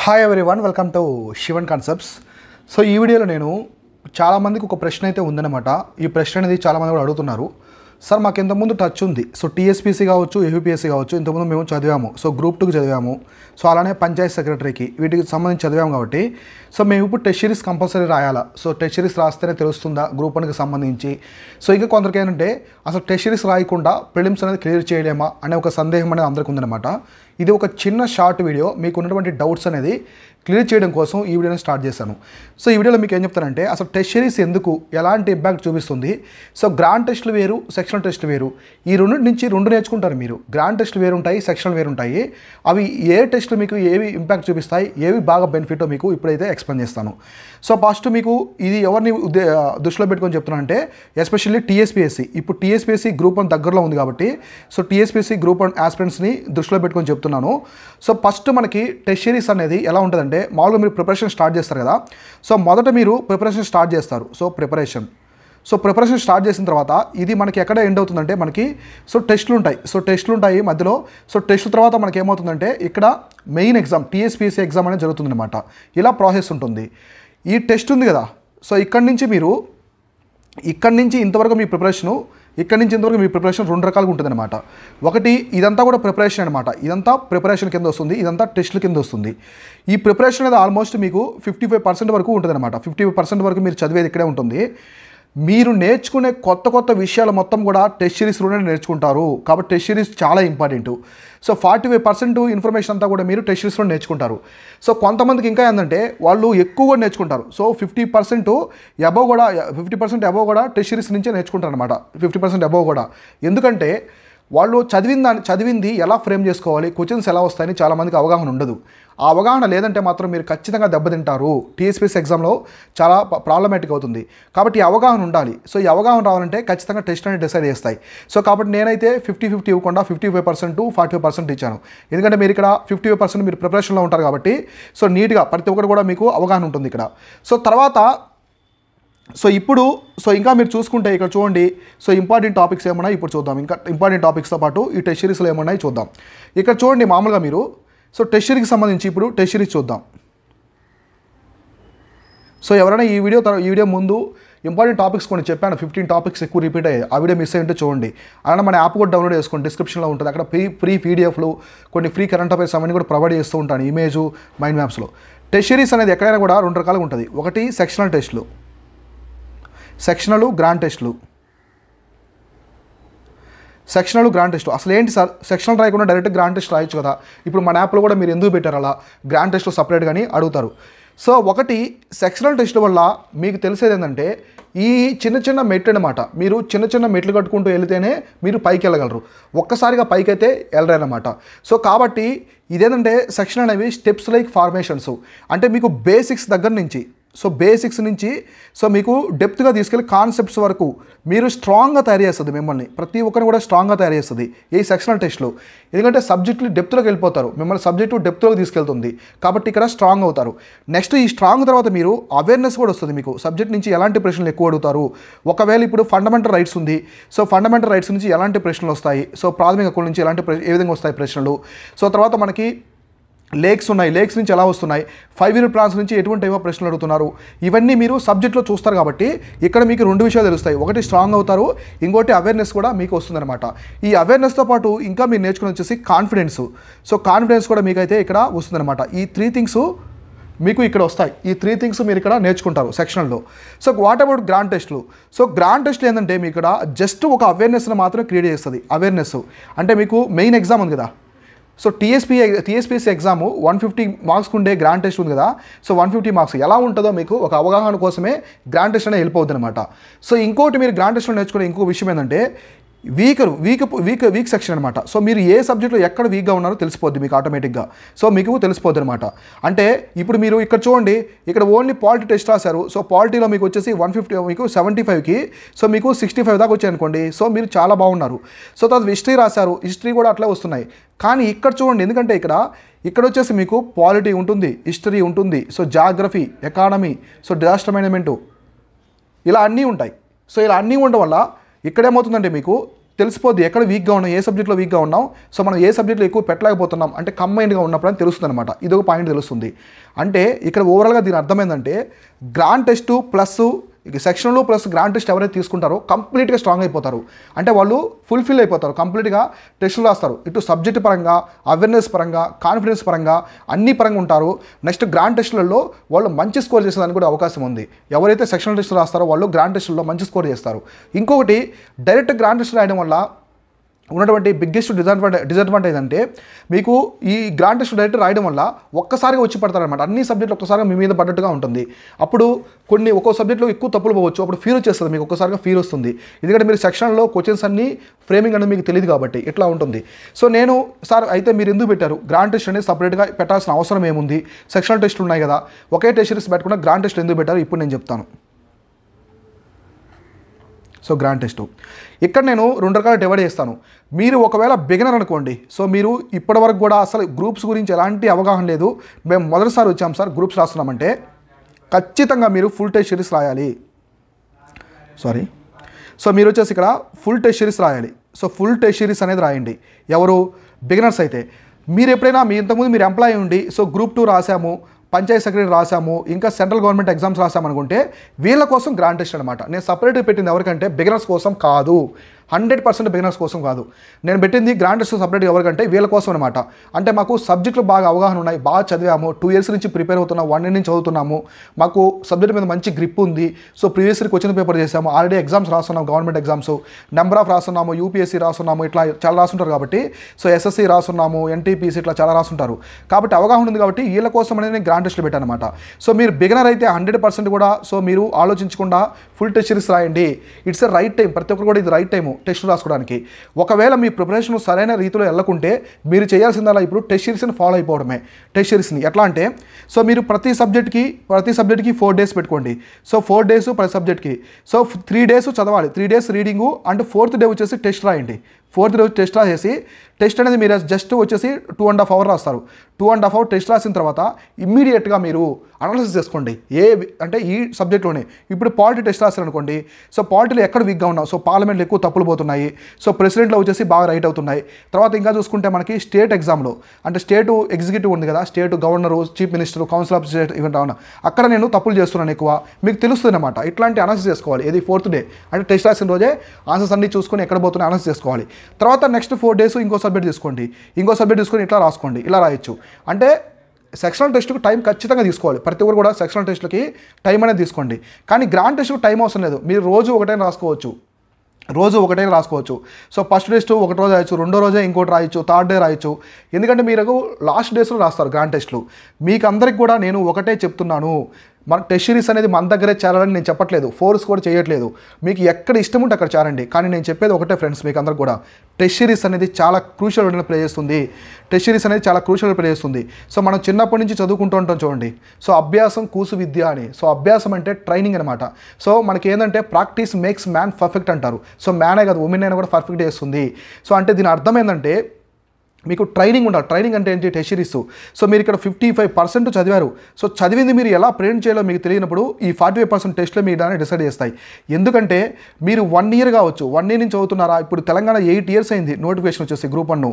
hi everyone welcome to Shivan concepts so ఈ వీడియోలో నేను చాలామందికి ఒక ప్రశ్న అయితే ఉందన్నమాట ఈ ప్రశ్న అనేది చాలామంది కూడా అడుగుతున్నారు సార్ మాకు ఇంతకుముందు టచ్ ఉంది సో టీఎస్పీసీ కావచ్చు ఏపీఎస్సీ కావచ్చు ఇంతకుముందు మేము చదివాము సో గ్రూప్ టూకి చదివాము సో అలానే పంచాయత్ సెక్రటరీకి వీటికి సంబంధించి చదివాము కాబట్టి సో మేము ఇప్పుడు టెస్ట్ సిరీస్ కంపల్సరీ రాయాలా సో టెస్ట్ సిరీస్ రాస్తేనే తెలుస్తుందా గ్రూప్ వన్కి సంబంధించి సో ఇంకా కొందరికి ఏంటంటే అసలు టెస్ట్ సిరీస్ రాయకుండా ప్రిలిమ్స్ అనేది క్లియర్ చేయలేమా అనే ఒక సందేహం అనేది అందరికి ఉందన్నమాట ఇది ఒక చిన్న షార్ట్ వీడియో మీకు ఉన్నటువంటి డౌట్స్ అనేది క్లియర్ చేయడం కోసం ఈ వీడియోని స్టార్ట్ చేశాను సో ఈ వీడియోలో మీకు ఏం చెప్తానంటే అసలు టెస్ట్ సిరీస్ ఎందుకు ఎలాంటి ఇంపాక్ట్ చూపిస్తుంది సో గ్రాండ్ టెస్ట్లు వేరు సెక్షనల్ టెస్ట్లు వేరు ఈ రెండు నుంచి రెండు నేర్చుకుంటారు మీరు గ్రాండ్ టెస్ట్లు వేరు ఉంటాయి సెక్షనల్ వేరు ఉంటాయి అవి ఏ టెస్ట్లు మీకు ఏవి ఇంపాక్ట్ చూపిస్తాయి ఏవి బాగా బెనిఫిటో మీకు ఇప్పుడైతే ఎక్స్ప్లెయిన్ చేస్తాను సో ఫస్ట్ మీకు ఇది ఎవరిని దృష్టిలో పెట్టుకొని చెప్తున్నానంటే ఎస్పెషల్లీ టీఎస్పీఎస్సీ ఇప్పుడు టీఎస్పీఎస్సీ గ్రూప్ వన్ దగ్గరలో ఉంది కాబట్టి సో టీఎస్పీఎస్సీ గ్రూప్ వన్ ఆస్పిరెంట్స్ని దృష్టిలో పెట్టుకొని చెప్తున్నాను సో ఫస్ట్ మనకి టెస్ట్ సిరీస్ అనేది ఎలా ఉంటుందంటే అంటే మామూలుగా మీరు ప్రిపరేషన్ స్టార్ట్ చేస్తారు కదా సో మొదట మీరు ప్రిపరేషన్ స్టార్ట్ చేస్తారు so preparation so preparation start చేసిన తర్వాత ఇది మనకి ఎక్కడ ఎండ్ అవుతుందంటే మనకి సో టెస్టులు ఉంటాయి సో టెస్టులు ఉంటాయి మధ్యలో సో టెస్ట్ తర్వాత మనకి ఏమవుతుందంటే ఇక్కడ మెయిన్ ఎగ్జామ్ టీఎస్పీఎస్సీ ఎగ్జామ్ అనేది జరుగుతుందన్నమాట ఇలా ప్రాసెస్ ఉంటుంది ఈ టెస్ట్ ఉంది కదా సో ఇక్కడి నుంచి మీరు ఇక్కడి నుంచి ఇంతవరకు మీ ప్రిపరేషను ఇక్కడ నుంచి ఇంతవరకు మీ ప్రిపరేషన్ రెండు రకాలుగా ఉంటుందన్నమాట ఒకటి ఇదంతా కూడా ప్రిపరేషన్ అనమాట ఇదంతా ప్రిపరేషన్ కింద వస్తుంది ఇదంతా టెస్ట్ల కింద వస్తుంది ఈ ప్రిపరేషన్ అనేది ఆల్మోస్ట్ మీకు ఫిఫ్టీ ఫైవ్ పర్సెంట్ వరకు ఉంటుందన్నమాట ఫిఫ్టీ ఫైవ్ పర్సెంట్ వరకు మీరు చదివేది ఇక్కడే ఉంటుంది మీరు నేర్చుకునే కొత్త కొత్త విషయాలు మొత్తం కూడా టెస్ట్ సిరీస్లోనే నేర్చుకుంటారు కాబట్టి టెస్ట్ సిరీస్ చాలా important so forty five percent information అంతా కూడా మీరు టెస్ట్ సిరీస్లో నేర్చుకుంటారు సో కొంతమందికి ఇంకా ఏంటంటే వాళ్ళు ఎక్కువగా నేర్చుకుంటారు సో ఫిఫ్టీ పర్సెంట్ అబవ్ కూడా ఫిఫ్టీ పర్సెంట్ అబవ్ కూడా టెస్ట్ సిరీస్ నుంచే నేర్చుకుంటారు అనమాట ఫిఫ్టీ పర్సెంట్ అబవ్ కూడా ఎందుకంటే వాళ్ళు చదివిన దాన్ని చదివింది ఎలా ఫ్రేమ్ చేసుకోవాలి క్వశ్చన్స్ ఎలా వస్తాయని చాలామందికి అవగాహన ఉండదు ఆ అవగాహన లేదంటే మాత్రం మీరు ఖచ్చితంగా దెబ్బతింటారు టీఎస్పీఎస్ ఎగ్జామ్లో చాలా ప్రాబ్లమేటిక్ అవుతుంది కాబట్టి ఈ అవగాహన ఉండాలి సో ఈ అవగాహన రావాలంటే ఖచ్చితంగా టెస్ట్ అనేది డిసైడ్ చేస్తాయి సో కాబట్టి నేనైతే ఫిఫ్టీ ఫిఫ్టీ ఇవ్వకుండా fifty five percent to forty five percent ఇచ్చాను ఎందుకంటే మీరు ఇక్కడ ఫిఫ్టీ ఫైవ్ పర్సెంట్ మీరు ప్రిపరేషన్లో ఉంటారు కాబట్టి సో నీట్గా ప్రతి ఒక్కరు కూడా మీకు అవగాహన ఉంటుంది ఇక్కడ సో తర్వాత సో ఇప్పుడు సో ఇంకా మీరు చూసుకుంటే ఇక్కడ చూడండి సో ఇంపార్టెంట్ టాపిక్స్ ఏమన్నా ఇప్పుడు చూద్దాం ఇంకా ఇంపార్టెంట్ టాపిక్స్తో పాటు ఈ టెస్ట్ సిరీస్లో ఏమన్నాయి చూద్దాం ఇక్కడ చూడండి మామూలుగా మీరు సో టెస్ట్ సిరీస్కి సంబంధించి ఇప్పుడు టెస్ట్ సిరీస్ చూద్దాం సో ఎవరైనా ఈ వీడియో ఈ వీడియో ముందు ఇంపార్టెంట్ టాపిక్స్ కొన్ని చెప్పాను ఫిఫ్టీన్ టాపిక్స్ ఎక్కువ రిపీట్ అయ్యాయి ఆ వీడియో మిస్ అయ్యింటే చూడండి అలానే మన యాప్ కూడా డౌన్లోడ్ చేసుకోండి డిస్క్రిప్షన్లో ఉంటుంది అక్కడ ఫ్రీ ఫ్రీ పీడిఎఫ్లు కొన్ని ఫ్రీ కరెంట్ అఫైర్స్ అవన్నీ కూడా ప్రొవైడ్ చేస్తూ ఉంటాను ఇమేజ్ మైండ్ మ్యాప్స్లో టెస్ట్ సిరీస్ అనేది ఎక్కడైనా కూడా రెండు రకాలుగా ఉంటుంది ఒకటి సెక్షనల్ టెస్ట్లు sectional grand tests sectional grand test అసలు ఏంటి సార్ సెక్షనల్ రాయకుండా డైరెక్ట్ గ్రాండ్ టెస్ట్ రాయొచ్చు కదా ఇప్పుడు మన యాప్లో కూడా మీరు ఎందుకు పెట్టారు అలా గ్రాండ్ టెస్ట్లో సపరేట్ కానీ అడుగుతారు సో ఒకటి సెక్షనల్ టెస్ట్ వల్ల మీకు తెలిసేది ఏంటంటే ఈ చిన్న చిన్న మెట్లు అనమాట మీరు చిన్న చిన్న మెట్లు కట్టుకుంటూ వెళితేనే మీరు పైకి వెళ్ళగలరు ఒక్కసారిగా పైకి అయితే వెళ్ళరనమాట సో కాబట్టి ఇదేంటంటే సెక్షన్ అనేవి స్టెప్స్ లైక్ ఫార్మేషన్స్ అంటే మీకు బేసిక్స్ దగ్గర నుంచి సో బేసిక్స్ నుంచి సో మీకు డెప్త్గా తీసుకెళ్ళి కాన్సెప్ట్స్ వరకు మీరు స్ట్రాంగ్గా తయారు చేస్తుంది మిమ్మల్ని ప్రతి ఒక్కరిని కూడా స్ట్రాంగ్గా తయారు చేస్తుంది ఈ సెక్షనల్ టెస్ట్లో ఎందుకంటే సబ్జెక్టులు డెప్త్లోకి వెళ్ళిపోతారు మిమ్మల్ని సబ్జెక్టు డెప్త్లోకి తీసుకెళ్తుంది కాబట్టి ఇక్కడ స్ట్రాంగ్ అవుతారు నెక్స్ట్ ఈ స్ట్రాంగ్ తర్వాత మీరు అవేర్నెస్ కూడా వస్తుంది మీకు సబ్జెక్ట్ నుంచి ఎలాంటి ప్రశ్నలు ఎక్కువ అడుగుతారు ఒకవేళ ఇప్పుడు ఫండమెంటల్ రైట్స్ ఉంది సో ఫండమెంటల్ రైట్స్ నుంచి ఎలాంటి ప్రశ్నలు వస్తాయి సో ప్రాథమిక కుల నుంచి ఎలాంటి ఏ విధంగా వస్తాయి ప్రశ్నలు సో తర్వాత మనకి లేక్స్ ఉన్నాయి లేక్స్ నుంచి ఎలా వస్తున్నాయి ఫైవ్ ఇయర్ ప్లాన్స్ నుంచి ఎటువంటి ఏవో ప్రశ్నలు అడుగుతున్నారు ఇవన్నీ మీరు సబ్జెక్ట్లో చూస్తారు కాబట్టి ఇక్కడ మీకు రెండు విషయాలు తెలుస్తాయి ఒకటి స్ట్రాంగ్ అవుతారు ఇంకోటి అవేర్నెస్ కూడా మీకు వస్తుందన్నమాట ఈ అవేర్నెస్తో పాటు ఇంకా మీరు నేర్చుకుని వచ్చేసి కాన్ఫిడెన్స్ సో కాన్ఫిడెన్స్ కూడా మీకైతే ఇక్కడ వస్తుందన్నమాట ఈ త్రీ థింగ్స్ మీకు ఇక్కడ వస్తాయి ఈ త్రీ థింగ్స్ మీరు ఇక్కడ నేర్చుకుంటారు సెక్షన్లో సో వాట్ అబౌట్ గ్రాండ్ టెస్ట్లు సో గ్రాండ్ టెస్ట్లు ఏంటంటే మీ ఇక్కడ జస్ట్ ఒక అవేర్నెస్ని మాత్రం క్రియేట్ చేస్తుంది అవేర్నెస్ అంటే మీకు మెయిన్ ఎగ్జామ్ ఉంది కదా so TSP TSPSC exam one fifty marks ఉండే గ్రాండ్ టెస్ట్ ఉంది కదా సో వన్ ఫిఫ్టీ మార్క్స్ ఎలా ఉంటుందో మీకు ఒక అవగాహన కోసమే గ్రాండ్ టెస్ట్ అనేది హెల్ప్ అవుతుంది అనమాట సో ఇంకోటి మీరు గ్రాండ్ టెస్ట్లో నేర్చుకునే ఇంకో విషయం ఏంటంటే weaker week week week section అనమాట సో మీరు ఏ సబ్జెక్ట్లో ఎక్కడ వీక్గా ఉన్నారో తెలిసిపోద్ది మీకు ఆటోమేటిక్గా సో మీకు తెలిసిపోద్ది అనమాట అంటే ఇప్పుడు మీరు ఇక్కడ చూడండి ఇక్కడ ఓన్లీ పాలిటీ టెస్ట్ రాశారు సో పాలిటీలో మీకు వచ్చేసి వన్ ఫిఫ్టీ మీకు సెవెంటీ ఫైవ్కి సో మీకు సిక్స్టీ ఫైవ్ దాకా వచ్చాయనుకోండి సో మీరు చాలా బాగున్నారు సో తర్వాత హిస్టరీ రాశారు హిస్టరీ కూడా అట్లా వస్తున్నాయి కానీ ఇక్కడ చూడండి ఎందుకంటే ఇక్కడ ఇక్కడ వచ్చేసి మీకు పాలిటీ ఉంటుంది హిస్టరీ ఉంటుంది so geography economy so disaster management ఇలా అన్నీ ఉంటాయి సో ఇలా అన్నీ ఉండడం వల్ల ఇక్కడేమవుతుందంటే మీకు తెలిసిపోద్ది ఎక్కడ వీక్గా ఉన్నాం ఏ సబ్జెక్ట్లో వీక్గా ఉన్నాం సో మనం ఏ సబ్జెక్ట్లో ఎక్కువ పెట్టలేకపోతున్నాం అంటే కంబైన్గా ఉన్నప్పుడు అని తెలుస్తుంది అనమాట ఇది ఒక పాయింట్ తెలుస్తుంది అంటే ఇక్కడ ఓవరాల్గా దీని అర్థమైందంటే గ్రాండ్ టెస్ట్ ప్లస్ ఇక సెక్షన్లు ప్లస్ గ్రాండ్ టెస్ట్ ఎవరైతే తీసుకుంటారో కంప్లీట్గా స్ట్రాంగ్ అయిపోతారు అంటే వాళ్ళు ఫుల్ఫిల్ అయిపోతారు కంప్లీట్గా టెస్టులు రాస్తారు ఇటు సబ్జెక్ట్ పరంగా అవేర్నెస్ పరంగా కాన్ఫిడెన్స్ పరంగా అన్ని పరంగా ఉంటారు నెక్స్ట్ గ్రాండ్ టెస్టులలో వాళ్ళు మంచి స్కోర్ చేసేదానికి కూడా అవకాశం ఉంది ఎవరైతే సెక్షనల్ టెస్టులు రాస్తారో వాళ్ళు గ్రాండ్ టెస్టుల్లో మంచి స్కోర్ చేస్తారు ఇంకొకటి డైరెక్ట్ గ్రాండ్ టెస్ట్ రాయడం వల్ల ఉన్నటువంటి బిగ్గెస్ట్ డిజడ్వాంటే డిజడ్వాంటేజ్ అంటే మీకు ఈ గ్రాండ్ టెస్ట్ డైరెక్ట్ రాయడం వల్ల ఒక్కసారిగా వచ్చి పడతారనమాట అన్ని సబ్జెక్టులు ఒక్కసారిగా మీ మీద పడ్డట్టుగా ఉంటుంది అప్పుడు కొన్ని ఒక్కో సబ్జెక్టులో ఎక్కువ తప్పులు పోవచ్చు అప్పుడు ఫీల్ వచ్చేస్తుంది మీకు ఒక్కసారిగా ఫీల్ వస్తుంది ఎందుకంటే మీరు సెక్షన్లో క్వశ్చన్స్ అన్ని ఫ్రేమింగ్ అనేది మీకు తెలియదు కాబట్టి ఇట్లా ఉంటుంది సో నేను సార్ అయితే మీరు ఎందుకు పెట్టారు గ్రాండ్ టెస్ట్ అనేది సపరేట్గా పెట్టాల్సిన అవసరం ఏముంది సెక్షనల్ టెస్టులు ఉన్నాయి కదా ఒకే టెస్ట్ పెట్టకుండా గ్రాండ్ టెస్ట్ ఎందుకు పెట్టారు ఇప్పుడు నేను చెప్తాను సో గ్రాండ్ టెస్ట్ ఇక్కడ నేను రెండు రకాల డివైడ్ చేస్తాను మీరు ఒకవేళ బిగినర్ అనుకోండి సో మీరు ఇప్పటివరకు కూడా అసలు గ్రూప్స్ గురించి ఎలాంటి అవగాహన లేదు మేము మొదటిసారి వచ్చాము సార్ గ్రూప్స్ రాస్తున్నామంటే ఖచ్చితంగా మీరు ఫుల్ టెస్ట్ సిరీస్ రాయాలి సారీ సో మీరు వచ్చేసి ఇక్కడ ఫుల్ టెస్ట్ సిరీస్ రాయాలి సో ఫుల్ టెస్ట్ సిరీస్ అనేది రాయండి ఎవరు బిగినర్స్ అయితే మీరు ఎప్పుడైనా మీ ఇంతకుముందు మీరు ఎంప్లాయీ ఉండి సో గ్రూప్ టూ రాసాము పంచాయత్ సెక్రటరీ రాసాము ఇంకా సెంట్రల్ గవర్నమెంట్ ఎగ్జామ్స్ రాసామనుకుంటే వీళ్ళ కోసం గ్రాంట్ ఇచ్చిన అనమాట నేను సపరేట్గా పెట్టింది ఎవరికంటే బిగినర్స్ కోసం కాదు హండ్రెడ్ పర్సెంట్ బిగినర్స్ కోసం కాదు నేను పెట్టింది గ్రాండ్స్ సపరేట్ ఎవరికంటే వీళ్ళ కోసం అనమాట అంటే మాకు సబ్జెక్టులు బాగా అవగాహన ఉన్నాయి బాగా చదివాము టూ ఇయర్స్ నుంచి ప్రిపేర్ అవుతున్నాం వన్ ఇయర్ నుంచి చదువుతున్నాము మాకు సబ్జెక్ట్ మీద మంచి గ్రిప్ ఉంది so previous year question paper చేసాము ఆల్రెడీ ఎగ్జామ్స్ రాస్తున్నాం గవర్నమెంట్ ఎగ్జామ్స్ నెంబర్ ఆఫ్ రాస్తున్నాము యూపీఎస్సీ రాస్తున్నాము ఇట్లా చాలా రాస్తుంటారు కాబట్టి సో ఎస్ఎస్సీ రాస్తున్నాము ఎన్టీపీసీ ఇట్లా చాలా రాస్తుంటారు కాబట్టి అవగాహన ఉంది కాబట్టి వీళ్ళ కోసం అనేది నేను గ్రాండ్ టెస్ట్లు పెట్టాను అనమాట సో మీరు బిగినర్ అయితే హండ్రెడ్ పర్సెంట్ కూడా సో మీరు ఆలోచించకుండా ఫుల్ టెస్ట్ సిరీస్ రాయండి ఇట్స్ ఎ రైట్ టైం ప్రతి ఒక్కరు కూడా ఇది రైట్ టైము టెస్ట్ రాసుకోవడానికి ఒకవేళ మీ ప్రిపరేషన్ సరైన రీతిలో వెళ్ళకుంటే మీరు చేయాల్సిందల్లా ఇప్పుడు టెస్ట్ సిరీస్ని ఫాలో అయిపోవడమే టెస్ట్ సిరీస్ని ఎట్లా అంటే సో మీరు ప్రతి సబ్జెక్ట్కి ప్రతి సబ్జెక్ట్కి ఫోర్ డేస్ పెట్టుకోండి సో ఫోర్ డేస్ ప్రతి సబ్జెక్ట్కి సో త్రీ డేస్ చదవాలి three days reading and fourth day వచ్చేసి టెస్ట్ రాయండి ఫోర్త్ డే టెస్ట్ రాసేసి టెస్ట్ అనేది మీరు జస్ట్ వచ్చేసి టూ అండ్ హాఫ్ అవర్ రాస్తారు two and half hour test రాసిన తర్వాత ఇమ్మీడియట్గా మీరు అనాలిసిస్ చేసుకోండి ఏ అంటే ఈ సబ్జెక్ట్లోనే ఇప్పుడు పాలిటీ టెస్ట్ రాశారనుకోండి సో పాలిటీలో ఎక్కడ వీక్గా ఉన్నావు సో పార్లమెంట్లో ఎక్కువ తప్పులు పోతున్నాయి సో ప్రెసిడెంట్లో వచ్చేసి బాగా రైట్ అవుతున్నాయి తర్వాత ఇంకా చూసుకుంటే మనకి స్టేట్ ఎగ్జామ్లో అంటే స్టేట్ ఎగ్జిక్యూటివ్ ఉంది కదా state governor chief minister council of state ఇవన్నీ అవునా అక్కడ నేను తప్పులు చేస్తున్నాను ఎక్కువ మీకు తెలుస్తుంది అనమాట ఇట్లాంటి అనాలిసిస్ చేసుకోవాలి ఏది ఫోర్త్ డే అంటే టెస్ట్ రాసిన రోజే ఆన్సర్స్ అన్ని చూసుకొని ఎక్కడ పోతున్నాయి అనాలిసిస్ చేసుకోవాలి తర్వాత నెక్స్ట్ ఫోర్ డేస్ ఇంకో సబ్జెక్ట్ తీసుకోండి ఇంకో సబ్జెక్ట్ తీసుకొని ఇట్లా రాసుకోండి ఇలా రాయొచ్చు అంటే సెక్షనల్ టెస్ట్కి టైం ఖచ్చితంగా తీసుకోవాలి ప్రతి ఒక్కరు కూడా సెక్షనల్ టెస్ట్లకి టైం అనేది తీసుకోండి కానీ గ్రాండ్ టెస్ట్కి టైం అవసరం లేదు మీరు రోజు ఒకటైనా రాసుకోవచ్చు రోజు ఒకటే రాసుకోవచ్చు సో ఫస్ట్ టెస్ట్ ఒకటి రోజు రాయొచ్చు రెండో రోజే ఇంకోటి రాయొచ్చు థర్డ్ డే రాయొచ్చు ఎందుకంటే మీరు లాస్ట్ డేస్లో రాస్తారు గ్రాండ్ టెస్ట్లు మీకు అందరికి కూడా నేను ఒకటే చెప్తున్నాను మనకు టెస్ట్ సిరీస్ అనేది మన దగ్గరే చేరాలని నేను చెప్పట్లేదు ఫోర్స్ కూడా చేయట్లేదు మీకు ఎక్కడ ఇష్టం ఉంటే అక్కడ చేరండి కానీ నేను చెప్పేది ఒకటే ఫ్రెండ్స్ మీకు అందరూ కూడా టెస్ట్ సిరీస్ అనేది చాలా క్రూషల్ రోల్ ప్లే చేస్తుంది టెస్ట్ సిరీస్ అనేది చాలా క్రూషల్ రోల్ ప్లే చేస్తుంది సో మనం చిన్నప్పటి నుంచి చదువుకుంటూ ఉంటాం చూడండి సో అభ్యాసం కూసు విద్య అని సో అభ్యాసం అంటే ట్రైనింగ్ అనమాట సో మనకి ఏంటంటే ప్రాక్టీస్ మేక్స్ మ్యాన్ పర్ఫెక్ట్ అంటారు సో మ్యానే కాదు ఉమెన్ అయినా కూడా పర్ఫెక్ట్ చేస్తుంది సో అంటే దీని అర్థం ఏంటంటే మీకు ట్రైనింగ్ ఉండాలి ట్రైనింగ్ అంటే ఏంటి టెషరీస్ సో మీరు ఇక్కడ ఫిఫ్టీ ఫైవ్ పర్సెంట్ చదివారు సో చదివింది మీరు ఎలా ప్రింట్ చేయాలో మీకు తెలియనప్పుడు ఈ ఫార్టీ ఫైవ్ పర్సెంట్ టెస్ట్లో మీ దాన్ని డిసైడ్ చేస్తాయి ఎందుకంటే మీరు వన్ ఇయర్ కావచ్చు వన్ ఇయర్ నుంచి చదువుతున్నారా ఇప్పుడు తెలంగాణ ఎయిట్ ఇయర్స్ అయింది నోటిఫికేషన్ వచ్చేసి గ్రూప్ వన్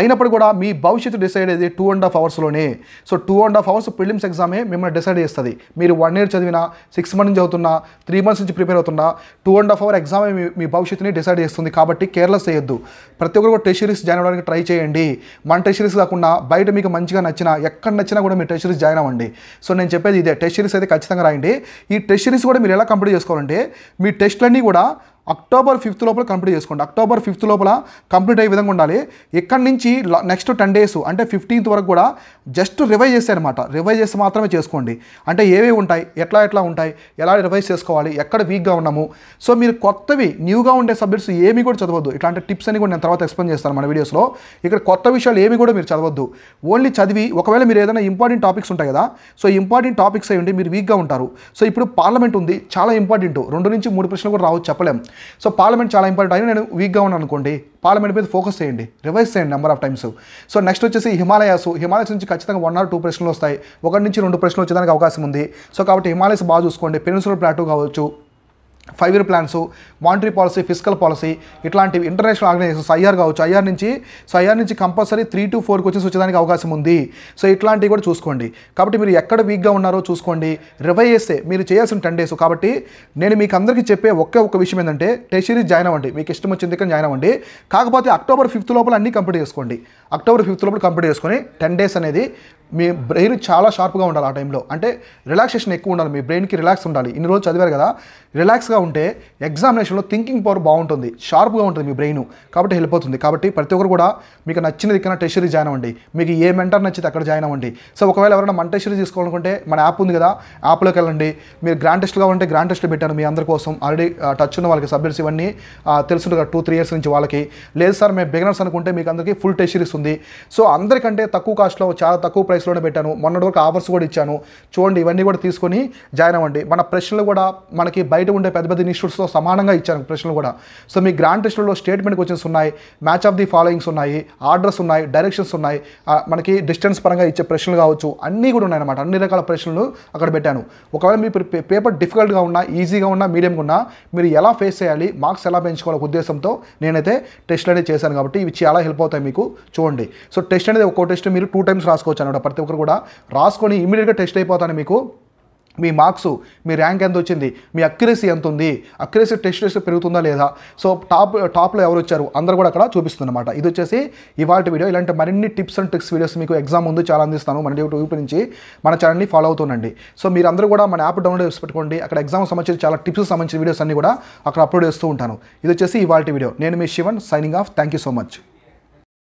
అయినప్పుడు కూడా మీ భవిష్యత్తు డిసైడ్ అయ్యేది టూ అండ్ హాఫ్ అవర్స్లోనే so two and half hours prelims ఎగ్జామే మిమ్మల్ని డిసైడ్ చేస్తుంది మీరు వన్ ఇయర్ చదివినా సిక్స్ మంత్ నుంచి చదువుతున్నా త్రీ మంత్స్ నుంచి ప్రిపేర్ అవుతున్నా టూ అండ్ హాఫ్ అవర్ ఎగ్జామే మీ భవిష్యత్తుని డిసైడ్ చేస్తుంది కాబట్టి కేర్లెస్ చేయొద్దు ప్రతి ఒక్కరు కూడా టెషరీస్ జాయిన్ అవ్వడానికి ట్రై చేయండి మన సిరీస్ కాకుండా బయట మీకు మంచిగా నచ్చిన ఎక్కడ నచ్చినా కూడా మీరు సిరీస్ జాయిన్ అవ్వండి సో నేను చెప్పేది ఇదే సిరీస్ అయితే ఖచ్చితంగా రాయండి ఈ సిరీస్ కూడా మీరు ఎలా కంప్లీట్ చేసుకోవాలంటే మీ టెస్ట్లన్నీ కూడా అక్టోబర్ ఫిఫ్త్ లోపల కంప్లీట్ చేసుకోండి అక్టోబర్ ఫిఫ్త్ లోపల కంప్లీట్ అయ్యే విధంగా ఉండాలి ఎక్కడి నుంచి నెక్స్ట్ టెన్ డేస్ అంటే ఫిఫ్టీన్త్ వరకు కూడా జస్ట్ రివైజ్ చేస్తే అనమాట రివైజ్ చేస్తే మాత్రమే చేసుకోండి అంటే ఏవి ఉంటాయి ఎట్లా ఎట్లా ఉంటాయి ఎలా రివైజ్ చేసుకోవాలి ఎక్కడ వీక్గా ఉన్నాము సో మీరు కొత్తవి న్యూగా ఉండే సబ్జెక్ట్స్ ఏమి కూడా చదవద్దు ఇట్లాంటి టిప్స్ అని కూడా నేను తర్వాత ఎక్స్ప్లెయిన్ చేస్తాను మన వీడియోస్లో ఇక్కడ కొత్త విషయాలు ఏమి కూడా మీరు చదవద్దు ఓన్లీ చదివి ఒకవేళ మీరు ఏదైనా ఇంపార్టెంట్ టాపిక్స్ ఉంటాయి కదా సో ఇంపార్టెంట్ టాపిక్స్ అయ్యండి మీరు వీక్గా ఉంటారు సో ఇప్పుడు పార్లమెంట్ ఉంది చాలా ఇంపార్టెంట్ రెండు నుంచి మూడు ప్రశ్నలు కూడా రావచ్చు చెప్పలేము సో పార్లమెంట్ చాలా ఇంపార్టెంట్ అయినా నేను వీక్గా ఉన్నాను అనుకోండి పార్లమెంట్ మీద ఫోకస్ చేయండి రివైజ్ చేయండి number of times so next వచ్చేసి హిమాలయాస్ హిమాలయస్ నుంచి ఖచ్చితంగా వన్ ఆర్ టూ ప్రశ్నలు వస్తాయి ఒకటి నుంచి రెండు ప్రశ్నలు వచ్చేదానికి అవకాశం ఉంది సో కాబట్టి హిమాలయస్ బాగా చూసుకోండి పెనిన్సులర్ ప్లాటూ కావచ్చు five year plans monetary policy physical policy ఇట్లాంటివి ఇంటర్నేషనల్ ఆర్గనైజేషన్స్ ఐఆర్ కావచ్చు ఐఆర్ నుంచి సో ఐఆర్ నుంచి compulsory three to four questions వచ్చేదానికి అవకాశం ఉంది సో ఇట్లాంటివి కూడా చూసుకోండి కాబట్టి మీరు ఎక్కడ వీక్గా ఉన్నారో చూసుకోండి రివై చేస్తే మీరు చేయాల్సిన టెన్ డేస్ కాబట్టి నేను మీకు అందరికీ చెప్పే ఒకే ఒక్క విషయం ఏంటంటే టెషరీస్ జాయిన్ అవ్వండి మీకు ఇష్టం వచ్చింది కానీ జాయిన్ అవ్వండి కాకపోతే అక్టోబర్ ఫిఫ్త్ లోపల అన్నీ కంప్లీట్ చేసుకోండి అక్టోబర్ ఫిఫ్త్ లోపల కంప్లీట్ చేసుకొని టెన్ డేస్ అనేది మీ బ్రెయిన్ చాలా షార్ప్గా ఉండాలి ఆ టైంలో అంటే రిలాక్సేషన్ ఎక్కువ ఉండాలి మీ బ్రెయిన్కి రిలాక్స్ ఉండాలి ఇన్ని రోజులు చదివారు కదా రిలాక్స్గా ఉంటే ఎగ్జామినేషన్లో థింకింగ్ పవర్ బాగుంటుంది షార్ప్గా ఉంటుంది మీ బ్రెయిన్ కాబట్టి హెల్ప్ అవుతుంది కాబట్టి ప్రతి ఒక్కరు కూడా మీకు నచ్చినది కన్నా టెషరీ జాయిన్ అవ్వండి మీకు ఏ మెంటర్ నచ్చితే అక్కడ జాయిన్ అవ్వండి సో ఒకవేళ ఎవరైనా మన టెషరీ తీసుకోవాలనుకుంటే మన యాప్ ఉంది కదా యాప్లోకి వెళ్ళండి మీరు గ్రాండ్ టెస్ట్గా ఉంటే గ్రాండ్ టెస్ట్లు పెట్టాను మీ అందరి కోసం ఆల్రెడీ టచ్ ఉన్న వాళ్ళకి సబ్జెక్ట్స్ ఇవన్నీ తెలుసుంటుంది కదా టూ త్రీ ఇయర్స్ నుంచి వాళ్ళకి లేదు సార్ మేము బిగినర్స్ అనుకుంటే మీకు అందరికీ ఫుల్ టెషరీస్ ఉంది సో అందరికంటే తక్కువ కాస్ట్లో చాలా తక్కువ ప్రైస్ ప్రైస్లోనే పెట్టాను మొన్నటి వరకు ఆఫర్స్ కూడా ఇచ్చాను చూడండి ఇవన్నీ కూడా తీసుకొని జాయిన్ అవ్వండి మన ప్రశ్నలు కూడా మనకి బయట ఉండే పెద్ద పెద్ద ఇన్స్టిట్యూట్స్తో సమానంగా ఇచ్చాను ప్రశ్నలు కూడా సో మీ గ్రాండ్ టెస్ట్లో స్టేట్మెంట్ క్వశ్చన్స్ ఉన్నాయి మ్యాచ్ ఆఫ్ ది ఫాలోయింగ్స్ ఉన్నాయి ఆర్డర్స్ ఉన్నాయి డైరెక్షన్స్ ఉన్నాయి మనకి డిస్టెన్స్ పరంగా ఇచ్చే ప్రశ్నలు కావచ్చు అన్నీ కూడా ఉన్నాయన్నమాట అన్ని రకాల ప్రశ్నలు అక్కడ పెట్టాను ఒకవేళ మీ పేపర్ డిఫికల్ట్గా ఉన్నా ఈజీగా ఉన్నా మీడియంగా ఉన్నా మీరు ఎలా ఫేస్ చేయాలి మార్క్స్ ఎలా పెంచుకోవాలి ఉద్దేశంతో నేనైతే టెస్ట్లు అనేది చేశాను కాబట్టి ఇవి చాలా హెల్ప్ అవుతాయి మీకు చూడండి సో టెస్ట్ అనేది ఒక్కో టెస్ట్ మీరు టూ టైమ్స్ రాసుకోవచ్చు అనమాట ప్రతి ఒక్కరు కూడా రాసుకొని ఇమీడియట్గా టెస్ట్ అయిపోతాను మీకు మీ మార్క్స్ మీ ర్యాంక్ ఎంత వచ్చింది మీ అక్యురసీ ఎంత ఉంది అక్యురసీ టెస్ట్ రేస్ పెరుగుతుందా లేదా సో టాప్ టాప్లో ఎవరు వచ్చారు అందరూ కూడా అక్కడ చూపిస్తుందన్నమాట ఇది వచ్చేసి ఇవాళ వీడియో ఇలాంటి మరిన్ని టిప్స్ అండ్ ట్రిక్స్ వీడియోస్ మీకు ఎగ్జామ్ ముందు చాలా అందిస్తాను మన యూట్యూబ్ నుంచి మన ఛానల్ని ఫాలో అవుతుండండి సో మీరు అందరూ కూడా మన యాప్ డౌన్లోడ్ చేసి పెట్టుకోండి అక్కడ ఎగ్జామ్ సంబంధించి చాలా టిప్స్ సంబంధించిన వీడియోస్ అన్ని కూడా అక్కడ అప్లోడ్ చేస్తూ ఉంటాను ఇది వచ్చేసి ఇవాళ వీడియో నేను మీ Shivan signing off thank you so much